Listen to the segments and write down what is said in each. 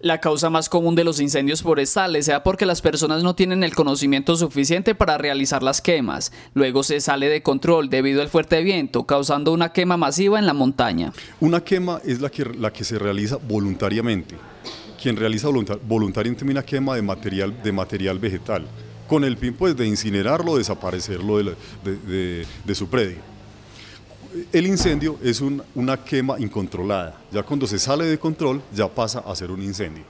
la causa más común de los incendios forestales, sea porque las personas no tienen el conocimiento suficiente para realizar las quemas. Luego se sale de control debido al fuerte viento, causando una quema masiva en la montaña. Una quema es la que, la que se realiza voluntariamente. Quien realiza voluntariamente una quema de material, de material vegetal, con el fin pues, de incinerarlo o desaparecerlo de su predio el incendio es una quema incontrolada. Ya cuando se sale de control, ya pasa a ser un incendio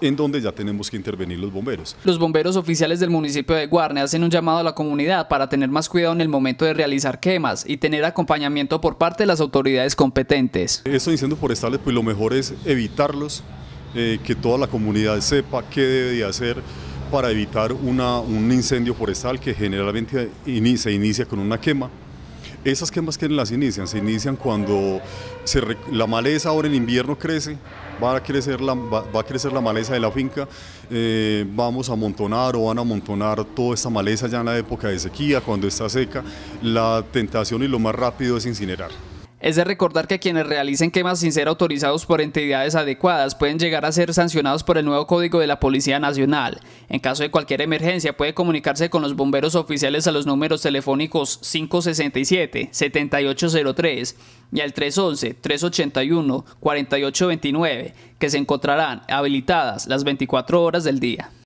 en donde ya tenemos que intervenir los bomberos. Los bomberos oficiales del municipio de Guarne hacen un llamado a la comunidad para tener más cuidado en el momento de realizar quemas y tener acompañamiento por parte de las autoridades competentes. Estos incendios forestales, pues lo mejor es evitarlos, eh, que toda la comunidad sepa qué debe de hacer para evitar un incendio forestal que generalmente se inicia con una quema esas quemas que las inician, se inician cuando la maleza ahora en invierno crece, va a crecer la, maleza de la finca, eh, vamos a amontonar o van a amontonar toda esta maleza ya en la época de sequía, cuando está seca, la tentación y lo más rápido es incinerar. Es de recordar que quienes realicen quemas sin ser autorizados por entidades adecuadas pueden llegar a ser sancionados por el nuevo Código de la Policía Nacional. En caso de cualquier emergencia puede comunicarse con los bomberos oficiales a los números telefónicos 567-7803 y al 311-381-4829, que se encontrarán habilitadas las 24 horas del día.